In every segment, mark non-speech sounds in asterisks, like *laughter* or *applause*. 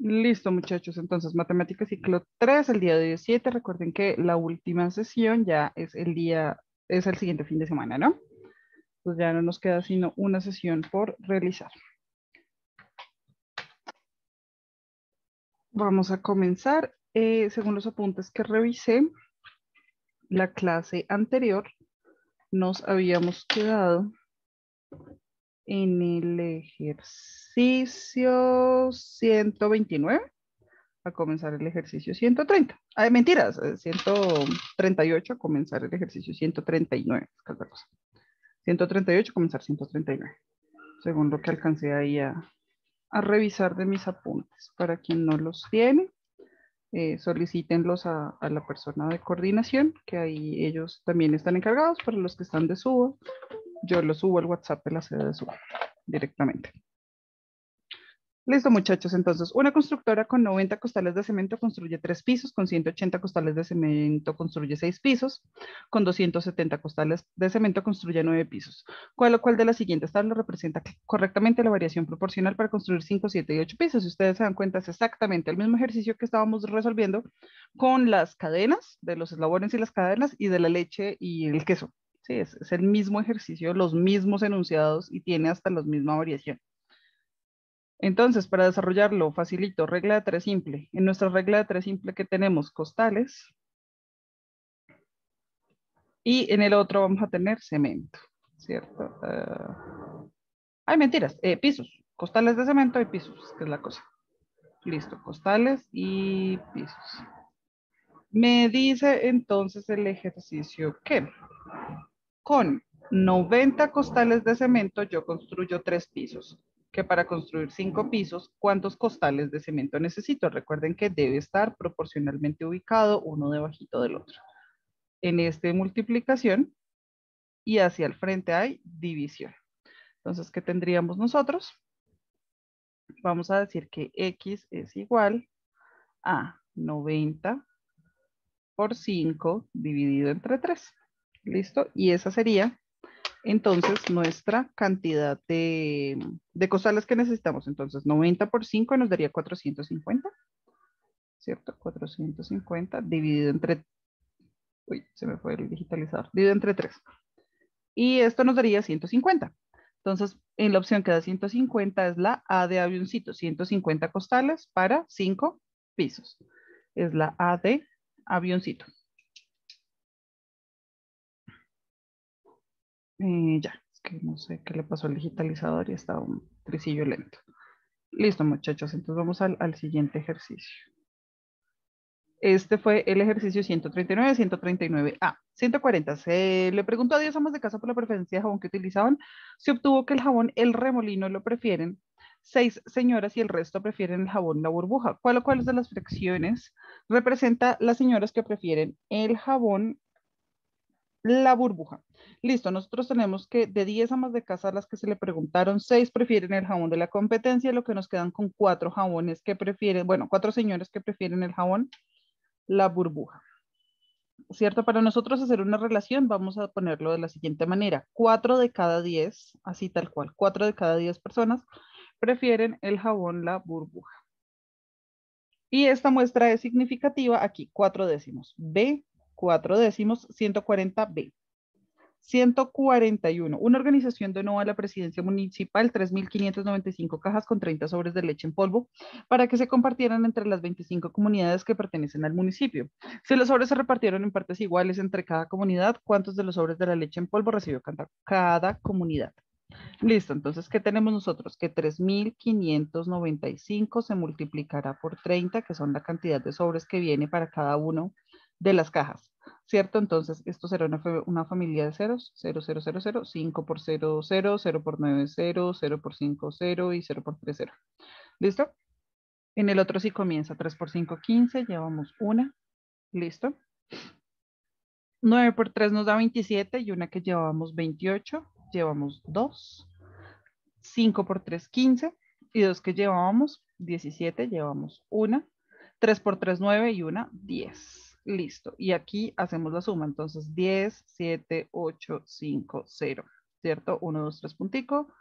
Listo, muchachos. Entonces, matemáticas ciclo 3, el día 17. Recuerden que la última sesión ya es el día, es el siguiente fin de semana, ¿no? Pues ya no nos queda sino una sesión por realizar. Vamos a comenzar. Eh, según los apuntes que revisé, la clase anterior nos habíamos quedado en el ejercicio 129 a comenzar el ejercicio 130. Ay, ah, mentiras, 138 eh, a comenzar el ejercicio 139. 138 comenzar 139. Según lo que alcancé ahí a, revisar de mis apuntes. Para quien no los tiene, eh, solicítenlos a, la persona de coordinación, que ahí ellos también están encargados. Para los que están de subo yo lo subo al WhatsApp de la sede de Suba directamente. Listo, muchachos. Entonces, una constructora con 90 costales de cemento construye tres pisos, con 180 costales de cemento construye seis pisos, con 270 costales de cemento construye nueve pisos. ¿Cuál o cual de las siguientes tablas representa correctamente la variación proporcional para construir 5, 7 y 8 pisos. Si ustedes se dan cuenta, es exactamente el mismo ejercicio que estábamos resolviendo con las cadenas de los eslabones y las cadenas y de la leche y el queso. Sí, es, el mismo ejercicio, los mismos enunciados y tiene hasta la misma variación. Entonces, para desarrollarlo, facilito, regla de tres simple. En nuestra regla de tres simple que tenemos costales. Y en el otro vamos a tener cemento, ¿cierto? Ah, Ay, mentiras, eh, pisos. Costales de cemento y pisos, que es la cosa. Listo, costales y pisos. Me dice entonces el ejercicio que con 90 costales de cemento yo construyo tres pisos, que para construir cinco pisos, ¿cuántos costales de cemento necesito? Recuerden que debe estar proporcionalmente ubicado uno debajito del otro. En este multiplicación y hacia el frente hay división. Entonces, ¿qué tendríamos nosotros? Vamos a decir que X es igual a 90 por 5 dividido entre 3. ¿Listo? Y esa sería entonces nuestra cantidad de, costales que necesitamos. Entonces 90 por 5 nos daría 450. ¿Cierto? 450 dividido entre... Uy, se me fue el digitalizador. Dividido entre 3. Y esto nos daría 150. Entonces, en la opción que da 150 es la A de avioncito. 150 costales para 5 pisos. Es la A de avioncito. ya, es que no sé qué le pasó al digitalizador y está un tricillo lento. Listo, muchachos. Entonces vamos al, siguiente ejercicio. Este fue el ejercicio 139, 139. a 140. Se le preguntó a 10 amas de casa por la preferencia de jabón que utilizaban. Se obtuvo que el jabón El Remolino lo prefieren seis señoras y el resto prefieren el jabón La Burbuja. ¿Cuál o cuáles de las fracciones representa las señoras que prefieren el jabón la burbuja. Listo, nosotros tenemos que de 10 amas de casa las que se le preguntaron, 6 prefieren el jabón de la competencia, lo que nos quedan con 4 jabones que prefieren, bueno, 4 señores que prefieren el jabón, la burbuja. ¿Cierto? Para nosotros hacer una relación vamos a ponerlo de la siguiente manera. 4 de cada 10, así tal cual, 4 de cada 10 personas prefieren el jabón la burbuja. Y esta muestra es significativa aquí, 4 décimos. B cuatro décimos, 140B. 141. Una organización donó a la presidencia municipal 3.595 cajas con 30 sobres de leche en polvo para que se compartieran entre las 25 comunidades que pertenecen al municipio. Si los sobres se repartieron en partes iguales entre cada comunidad, ¿cuántos de los sobres de la leche en polvo recibió cada comunidad? Listo, entonces, ¿qué tenemos nosotros? Que 3.595 se multiplicará por 30, que son la cantidad de sobres que viene para cada uno de las cajas, ¿cierto? Entonces, esto será una, una familia de ceros, 0, 0, 0, 0, 5 por 0, 0, 0 por 9, 0, 0 por 5, 0 y 0 por 3, 0. ¿Listo? En el otro sí comienza, 3 por 5, 15, llevamos 1. ¿listo? 9 por 3 nos da 27 y una que llevábamos 28, llevamos 2. 5 por 3, 15 y dos que llevábamos, 17, llevamos 1. 3 por 3, 9 y una, 10 listo. Y aquí hacemos la suma, entonces 10, 7, 8, 5, 0, ¿cierto? 1, 2, 3 puntico.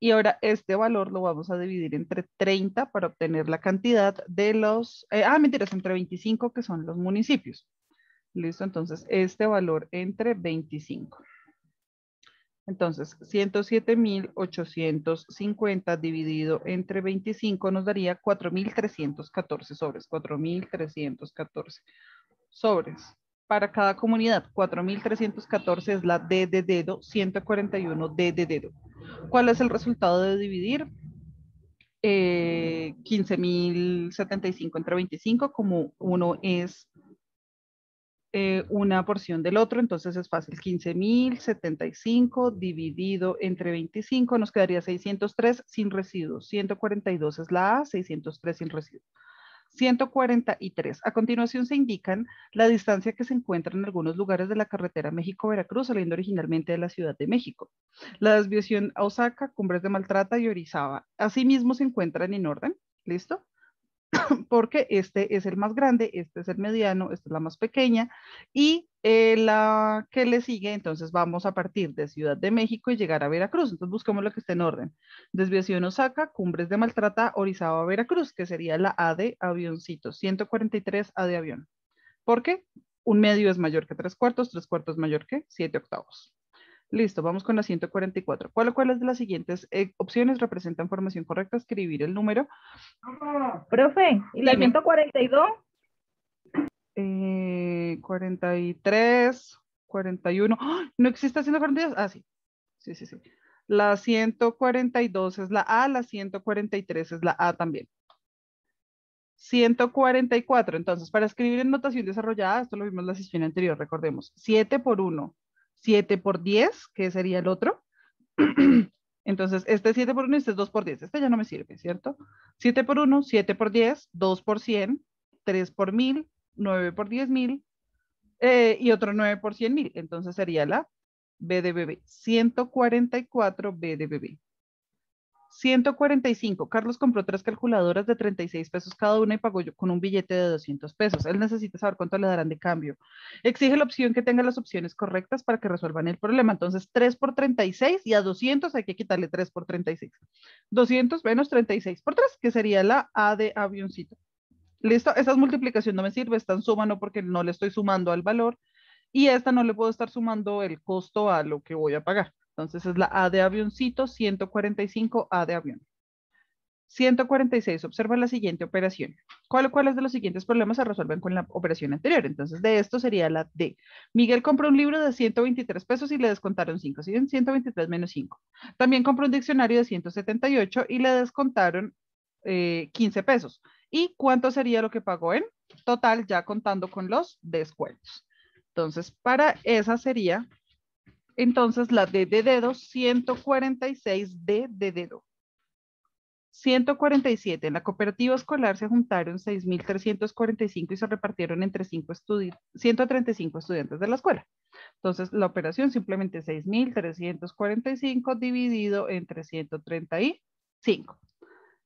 Y ahora este valor lo vamos a dividir entre 30 para obtener la cantidad de los, eh, ah, mentiras, entre 25 que son los municipios. Listo, entonces este valor entre 25. Entonces, 107.850 dividido entre 25 nos daría 4.314 sobres, 4.314 sobres. Para cada comunidad, 4.314 es la D de dedo, 141 D de dedo. ¿Cuál es el resultado de dividir? 15.075 eh, entre 25, como uno es eh, una porción del otro, entonces es fácil. 15.075 dividido entre 25 nos quedaría 603 sin residuos. 142 es la A, 603 sin residuos. 143. A continuación se indican la distancia que se encuentra en algunos lugares de la carretera México-Veracruz, saliendo originalmente de la Ciudad de México. La desviación a Osaka, Cumbres de Maltrata y Orizaba. Asimismo se encuentran en orden, ¿listo? *coughs* Porque este es el más grande, este es el mediano, esta es la más pequeña y eh, la que le sigue, entonces vamos a partir de Ciudad de México y llegar a Veracruz. Entonces buscamos lo que esté en orden. Desviación Osaka, Cumbres de Maltrata, Orizaba, Veracruz, que sería la A de avioncito, 143 A de avión. ¿Por qué? Un medio es mayor que tres cuartos, tres cuartos es mayor que siete octavos. Listo, vamos con la 144. ¿Cuál cuáles de las siguientes eh, opciones representan formación correcta? Escribir el número. Profe, ¿y la 142? Eh, 43, eh, 41. ¡ah! No existe 142. Ah, sí. Sí, sí, sí. La 142 es la A, la 143 es la A también. 144. Entonces, para escribir en notación desarrollada, esto lo vimos en la sesión anterior, recordemos. 7 por 1, 7 por 10, que sería el otro. *clears throat* Entonces, este es 7 por 1 este es 2 por 10. Este ya no me sirve, ¿cierto? 7 por 1, 7 por 10, 2 por 100, 3 por 1000, 9 por 10000 eh, y otro 9 por 100 mil. Entonces sería la BDBB. 144 BDBB. 145. Carlos compró tres calculadoras de 36 pesos cada una y pagó yo con un billete de 200 pesos. Él necesita saber cuánto le darán de cambio. Exige la opción que tenga las opciones correctas para que resuelvan el problema. Entonces, 3 por 36 y a 200 hay que quitarle 3 por 36. 200 menos 36 por 3, que sería la A de avioncito. Listo, esa multiplicación no me sirve, esta en suma no porque no le estoy sumando al valor y esta no le puedo estar sumando el costo a lo que voy a pagar. Entonces es la A de avioncito, 145 A de avión. 146, observa la siguiente operación. ¿Cuál, ¿Cuáles de los siguientes problemas se resuelven con la operación anterior? Entonces, de esto sería la D. Miguel compró un libro de 123 pesos y le descontaron 5, 123 menos 5. También compró un diccionario de 178 y le descontaron 15 eh, pesos. ¿Y cuánto sería lo que pagó en total ya contando con los descuentos? Entonces, para esa sería, entonces, la de dedo, 146 de dedo. 147. En la cooperativa escolar se juntaron 6.345 y se repartieron entre 5 135 estudiantes de la escuela. Entonces, la operación simplemente 6.345 dividido entre 135.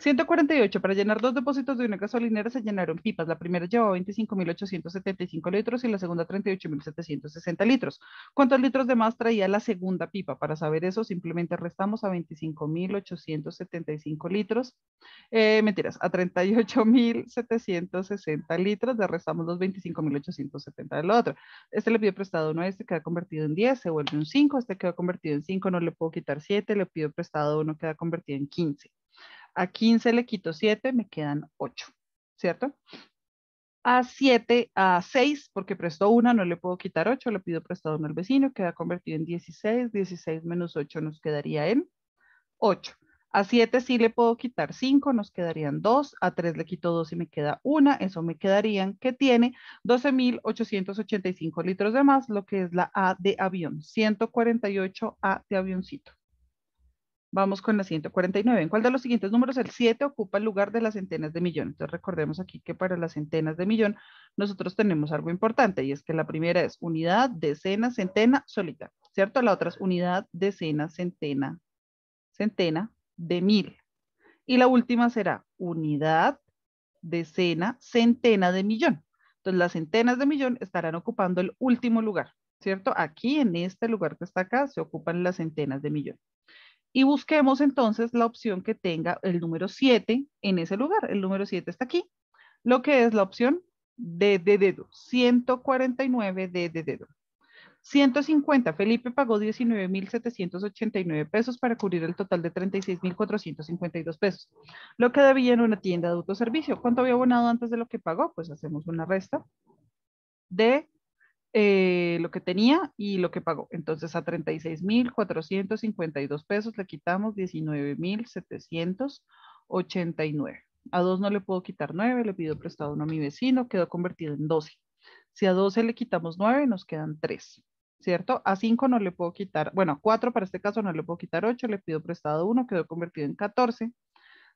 148. Para llenar dos depósitos de una gasolinera se llenaron pipas. La primera llevaba 25.875 litros y la segunda 38.760 litros. ¿Cuántos litros de más traía la segunda pipa? Para saber eso, simplemente restamos a 25.875 litros. Eh, mentiras, a 38.760 litros. Le restamos los 25.870 del otro. Este le pido prestado uno a este, queda convertido en 10, se vuelve un 5. Este queda convertido en 5, no le puedo quitar 7. Le pido prestado uno, queda convertido en 15. A 15 le quito 7, me quedan 8, ¿cierto? A 7, a 6, porque prestó una, no le puedo quitar 8, le pido prestado uno al vecino, queda convertido en 16, 16 menos 8 nos quedaría en 8. A 7 sí le puedo quitar 5, nos quedarían 2. A 3 le quito 2 y me queda 1. Eso me quedarían que tiene 12.885 litros de más, lo que es la A de avión. 148 A de avioncito. Vamos con la 149. ¿En cuál de los siguientes números el 7 ocupa el lugar de las centenas de millón? Entonces recordemos aquí que para las centenas de millón nosotros tenemos algo importante y es que la primera es unidad, decena, centena, solita, ¿cierto? La otra es unidad, decena, centena, centena de mil. Y la última será unidad, decena, centena de millón. Entonces las centenas de millón estarán ocupando el último lugar, ¿cierto? Aquí en este lugar que está acá se ocupan las centenas de millón y busquemos entonces la opción que tenga el número 7 en ese lugar. El número 7 está aquí, lo que es la opción de dedo, 149 de dedo. 150, Felipe pagó 19.789 pesos para cubrir el total de 36.452 pesos, lo que había en una tienda de autoservicio. ¿Cuánto había abonado antes de lo que pagó? Pues hacemos una resta de eh, lo que tenía y lo que pagó. Entonces a 36.452 pesos le quitamos 19.789. A 2 no le puedo quitar 9, le pido prestado uno a mi vecino, quedó convertido en 12. Si a 12 le quitamos 9, nos quedan 3, ¿cierto? A 5 no le puedo quitar, bueno, a 4 para este caso no le puedo quitar 8, le pido prestado 1, quedó convertido en 14.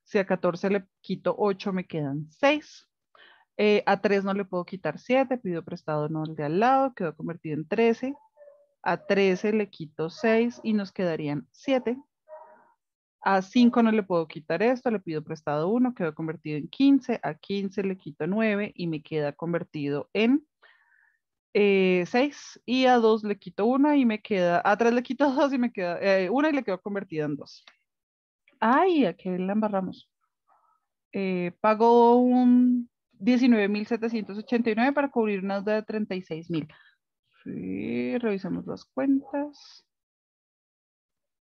Si a 14 le quito 8, me quedan 6. Eh, a 3 no le puedo quitar 7, pido prestado no de al lado, quedó convertido en 13. A 13 le quito 6 y nos quedarían 7. A 5 no le puedo quitar esto, le pido prestado 1, quedó convertido en 15. A 15 le quito 9 y me queda convertido en 6. Eh, y a 2 le quito 1 y me queda, a 3 le quito 2 *laughs* y me queda eh, 1 y le quedó convertido en 2. Ay, aquí la embarramos. Eh, pago un 19.789 para cubrir una deuda de 36.000. Sí, revisamos las cuentas.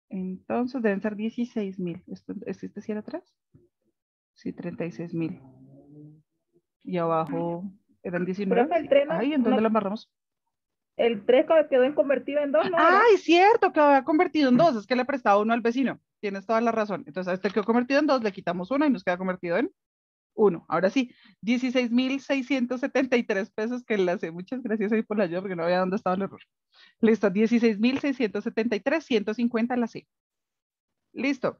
Entonces deben ser 16.000. ¿Este, sí era atrás? Sí, 36.000. Y abajo eran 19. Ay, ¿en dónde lo amarramos? El 3 quedó en convertido en 2, ¿no? Ay, cierto, que había convertido en 2. Es que le prestado uno al vecino. Tienes toda la razón. Entonces, a este quedó convertido en 2, le quitamos uno y nos queda convertido en uno. Ahora sí, 16.673 pesos que la sé. Muchas gracias por la ayuda porque no había dónde estaba el error. Listo, 16.673, 150 la sé. Listo.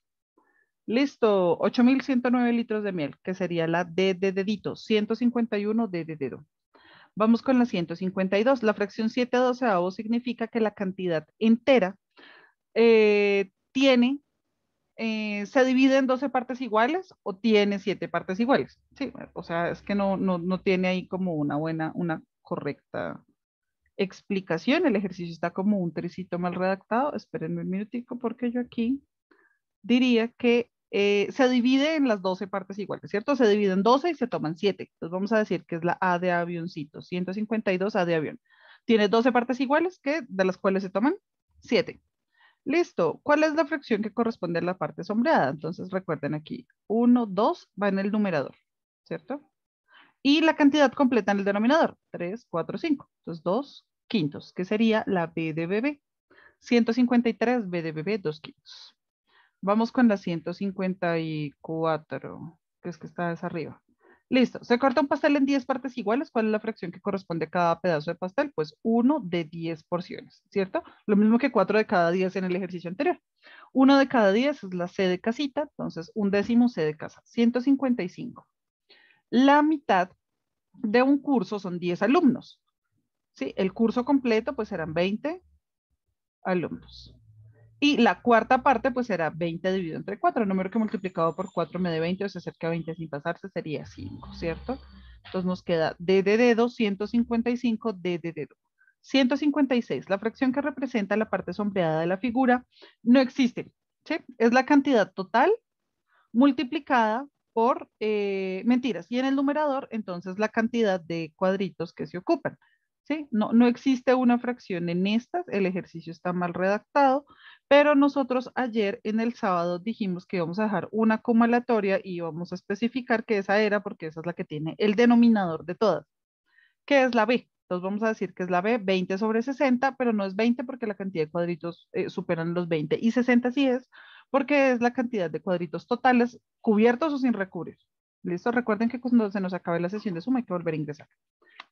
Listo, 8.109 litros de miel, que sería la D de dedito, 151 D de dedo. Vamos con la 152. La fracción 7 a 12 significa que la cantidad entera eh, tiene, eh, se divide en 12 partes iguales o tiene 7 partes iguales. Sí, o sea, es que no, no, no tiene ahí como una buena, una correcta explicación. El ejercicio está como un tricito mal redactado. Espérenme un minutico porque yo aquí diría que eh, se divide en las 12 partes iguales, ¿cierto? Se dividen 12 y se toman 7. Entonces vamos a decir que es la A de avioncito, 152 A de avión. Tiene 12 partes iguales, que, de las cuales se toman 7. Listo. ¿Cuál es la fracción que corresponde a la parte sombreada? Entonces recuerden aquí, 1, 2 va en el numerador, ¿cierto? Y la cantidad completa en el denominador, 3, 4, 5. Entonces 2 quintos, que sería la B de bebé. 153 B de bebé, 2 quintos. Vamos con la 154, que es que está arriba. Listo. Se corta un pastel en 10 partes iguales. ¿Cuál es la fracción que corresponde a cada pedazo de pastel? Pues 1 de 10 porciones, ¿cierto? Lo mismo que 4 de cada 10 en el ejercicio anterior. 1 de cada 10 es la C de casita, entonces un décimo C de casa, 155. La mitad de un curso son 10 alumnos. ¿sí? El curso completo pues serán 20 alumnos. Y la cuarta parte, pues será 20 dividido entre 4. El número que multiplicado por 4 me da 20, o se acerca a 20 sin pasarse, sería 5, ¿cierto? Entonces nos queda D de dedo, 155, D de dedo. 156, la fracción que representa la parte sombreada de la figura, no existe. ¿sí? Es la cantidad total multiplicada por eh, mentiras. Y en el numerador, entonces, la cantidad de cuadritos que se ocupan. No, existe una fracción en estas, el ejercicio está mal redactado, pero nosotros ayer en el sábado dijimos que íbamos a dejar una acumulatoria y íbamos a especificar que esa era porque esa es la que tiene el denominador de todas, que es la B. Entonces vamos a decir que es la B, 20 sobre 60, pero no es 20 porque la cantidad de cuadritos eh, superan los 20 y 60 sí es porque es la cantidad de cuadritos totales cubiertos o sin recubrir. ¿Listo? Recuerden que cuando se nos acabe la sesión de suma hay que volver a ingresar.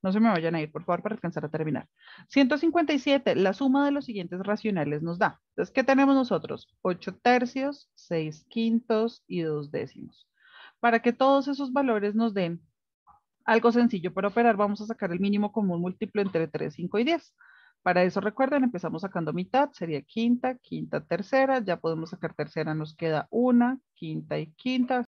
No se me vayan a ir, por favor, para alcanzar a terminar. 157, la suma de los siguientes racionales nos da. Entonces, ¿qué tenemos nosotros? 8 tercios, 6 quintos y 2 décimos. Para que todos esos valores nos den algo sencillo para operar, vamos a sacar el mínimo común múltiplo entre 3, 5 y 10. Para eso recuerden, empezamos sacando mitad, sería quinta, quinta, tercera, ya podemos sacar tercera, nos queda una, quinta y quinta,